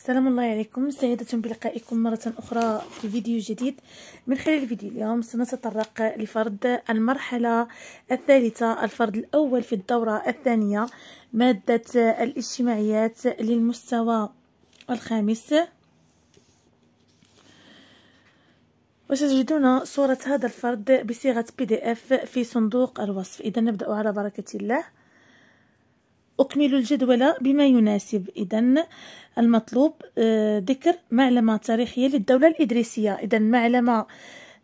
السلام الله عليكم سعيدة بلقائكم مرة أخرى في فيديو جديد من خلال فيديو اليوم سنتطرق لفرض المرحلة الثالثة الفرض الأول في الدورة الثانية مادة الاجتماعيات للمستوى الخامس وستجدون صورة هذا الفرد بصيغة بي دي اف في صندوق الوصف إذا نبدأ على بركة الله أكمل الجدول بما يناسب إذا المطلوب آه، ذكر معلمة تاريخية للدولة الإدريسية إذا معلمة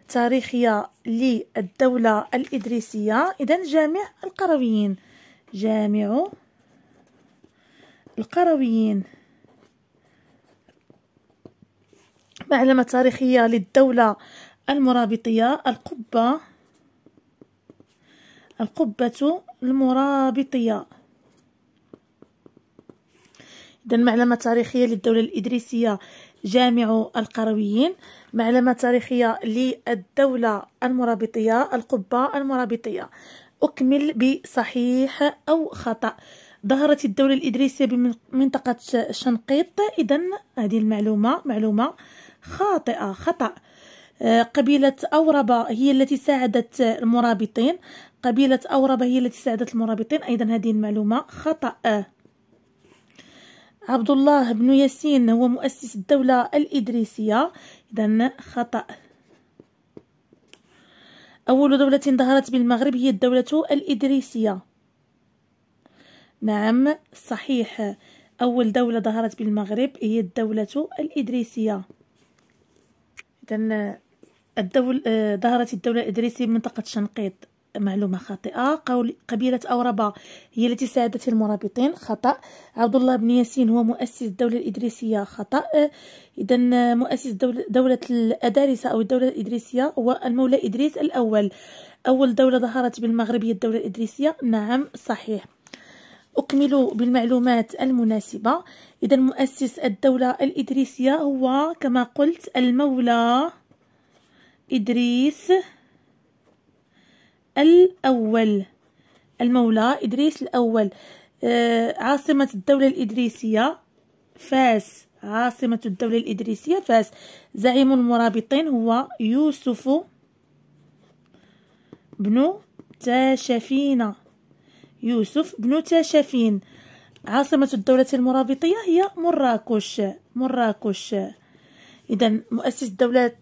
تاريخية للدولة الإدريسية إذا جامع القرويين جامع القرويين معلمة تاريخية للدولة المرابطية القبة القبة المرابطية إذا معلمة تاريخية للدولة الإدريسية جامع القرويين معلمة تاريخية للدولة المرابطية القبة المرابطية أكمل بصحيح أو خطأ ظهرت الدولة الإدريسية بمنطقة شنقيط إذا هذه المعلومة معلومة خاطئة خطأ آه، قبيلة أوربة هي التي ساعدت المرابطين قبيلة أوربة هي التي ساعدت المرابطين أيضا هذه المعلومة خطأ عبد الله بن ياسين هو مؤسس الدولة الإدريسية إذا خطأ أول دولة ظهرت بالمغرب هي الدولة الإدريسية نعم صحيح أول دولة ظهرت بالمغرب هي الدولة الإدريسية إذا الدول آه، ظهرت الدولة الإدريسية بمنطقة شنقيط معلومه خاطئه قول قبيله اوربا هي التي ساعدت المرابطين خطا عبد الله بن ياسين هو مؤسس الدوله الادريسيه خطا اذا مؤسس دوله الادارسه او الدوله الادريسيه هو المولى ادريس الاول اول دوله ظهرت بالمغرب هي الدوله الادريسيه نعم صحيح أكمل بالمعلومات المناسبة إذا مؤسس الدولة الإدريسية هو كما قلت المولى إدريس الأول المولى إدريس الأول آه، عاصمة الدولة الإدريسية فاس عاصمة الدولة الإدريسية فاس زعيم المرابطين هو يوسف بن تاشفين يوسف بن تاشفين عاصمة الدولة المرابطية هي مراكش مراكش إذا مؤسس الدولة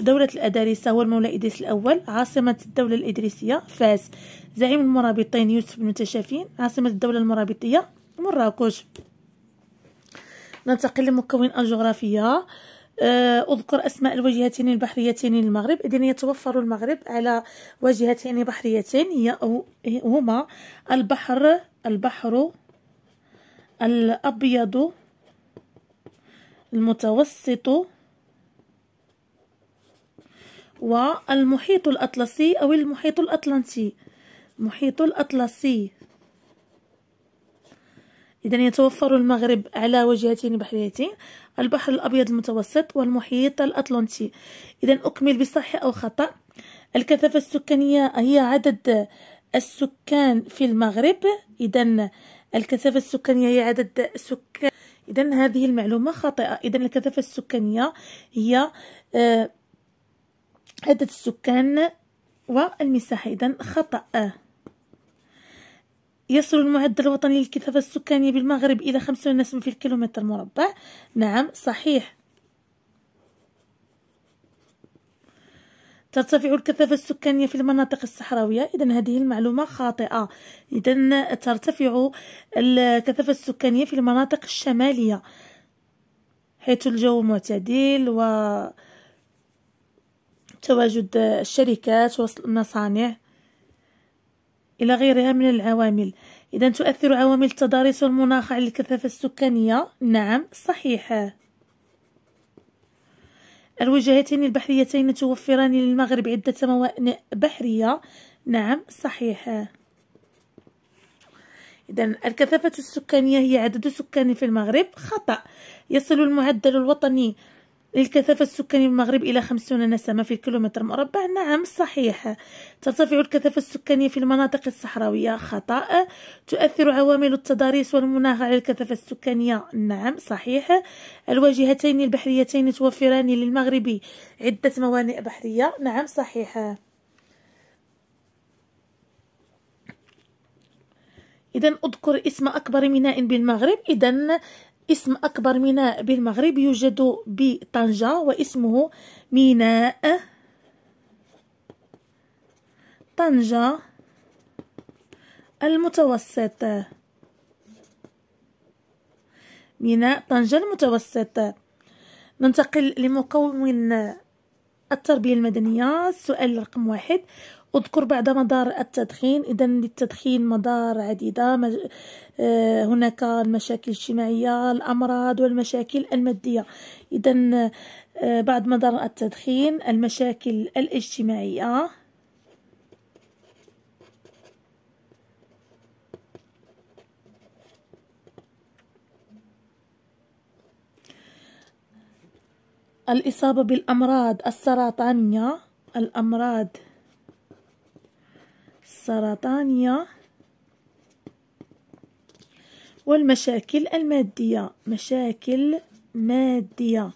دولة الأدارسة هو المولى إدريس الأول عاصمة الدولة الإدريسية فاس زعيم المرابطين يوسف بن عاصمة الدولة المرابطية مراكش ننتقل لمكون الجغرافية آه، أذكر أسماء الواجهتين البحريتين للمغرب إذن يتوفر المغرب على واجهتين بحريتين هي هما البحر البحر الأبيض المتوسط والمحيط الأطلسي أو المحيط الأطلنطي المحيط الأطلسي إذا يتوفر المغرب على وجهتين بحريتين البحر الأبيض المتوسط والمحيط الأطلنطي إذا أكمل بصح أو خطأ الكثافة السكانية هي عدد السكان في المغرب إذا الكثافة السكانية هي عدد سكان إذا هذه المعلومة خاطئة إذا الكثافة السكانية هي آه عدد السكان والمساحة إذا خطأ يصل المعدل الوطني للكثافة السكانية بالمغرب إلى 50 نسمة في الكيلومتر مربع نعم صحيح ترتفع الكثافة السكانية في المناطق الصحراوية إذا هذه المعلومة خاطئة إذا ترتفع الكثافة السكانية في المناطق الشمالية حيث الجو معتدل و تواجد الشركات والمصانع إلى غيرها من العوامل إذا تؤثر عوامل التضاريس والمناخ على الكثافة السكانية نعم صحيح الوجهتين البحريتين توفران للمغرب عدة موانئ بحرية نعم صحيح إذا الكثافة السكانية هي عدد سكان في المغرب خطأ يصل المعدل الوطني للكثافة السكانية بالمغرب إلى 50 نسمة في الكيلومتر مربع نعم صحيح ترتفع الكثافة السكانية في المناطق الصحراوية خطأ تؤثر عوامل التضاريس والمناخ على الكثافة السكانية نعم صحيح الواجهتين البحريتين توفران للمغرب عدة موانئ بحرية نعم صحيح إذا أذكر اسم أكبر ميناء بالمغرب إذا اسم أكبر ميناء بالمغرب يوجد بطنجة واسمه ميناء طنجة المتوسط ميناء طنجة المتوسط ننتقل لمكون التربية المدنية السؤال رقم واحد اذكر بعد مدار التدخين اذا للتدخين مدار عديده مج... آه هناك المشاكل الاجتماعيه الامراض والمشاكل الماديه اذا آه بعد مدار التدخين المشاكل الاجتماعيه الإصابة بالأمراض السرطانية الأمراض السرطانية والمشاكل المادية مشاكل مادية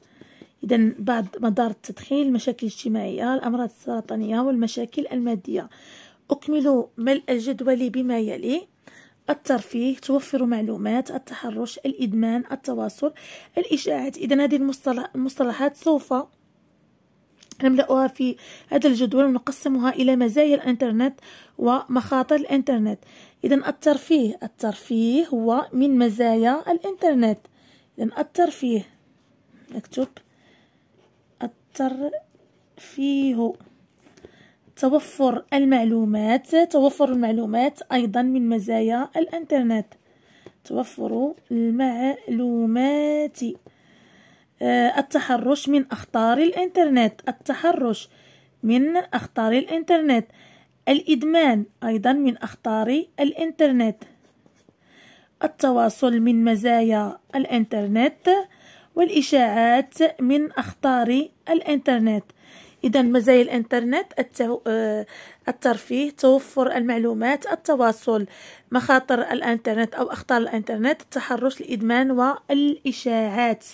إذا بعد مدار التدخين المشاكل الاجتماعية الأمراض السرطانية والمشاكل المادية أكمل ملء الجدول بما يلي الترفيه توفر معلومات التحرش الإدمان التواصل الإشاعات إذا هذه المصطلح المصطلحات سوف نملأها في هذا الجدول ونقسمها إلى مزايا الإنترنت ومخاطر الإنترنت إذا الترفيه الترفيه هو من مزايا الإنترنت إذا الترفيه نكتب الترفيه توفر المعلومات توفر المعلومات أيضا من مزايا الإنترنت توفر المعلومات آه، التحرش من أخطار الإنترنت التحرش من أخطار الإنترنت الإدمان أيضا من أخطار الإنترنت التواصل من مزايا الإنترنت والإشاعات من أخطار الإنترنت اذا مزايا الانترنت التو... آه، الترفيه توفر المعلومات التواصل مخاطر الانترنت او اخطار الانترنت التحرش الادمان والاشاعات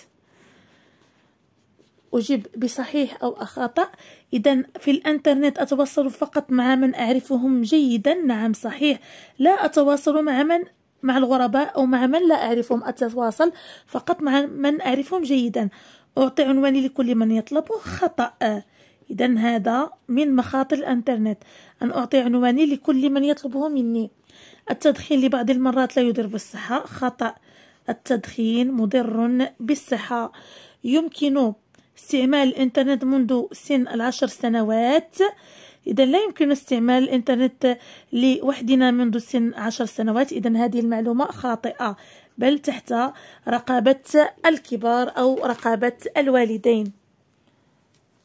أجب بصحيح أو خطأ إذا في الإنترنت أتواصل فقط مع من أعرفهم جيدا نعم صحيح لا أتواصل مع من مع الغرباء أو مع من لا أعرفهم أتواصل فقط مع من أعرفهم جيدا أعطي عنواني لكل من يطلبه خطأ إذا هذا من مخاطر الإنترنت أن أعطي عنواني لكل من يطلبه مني التدخين لبعض المرات لا يضر بالصحة خطأ التدخين مضر بالصحة يمكن استعمال الإنترنت منذ سن العشر سنوات إذا لا يمكن استعمال الإنترنت لوحدنا منذ سن عشر سنوات إذا هذه المعلومة خاطئة بل تحت رقابة الكبار أو رقابة الوالدين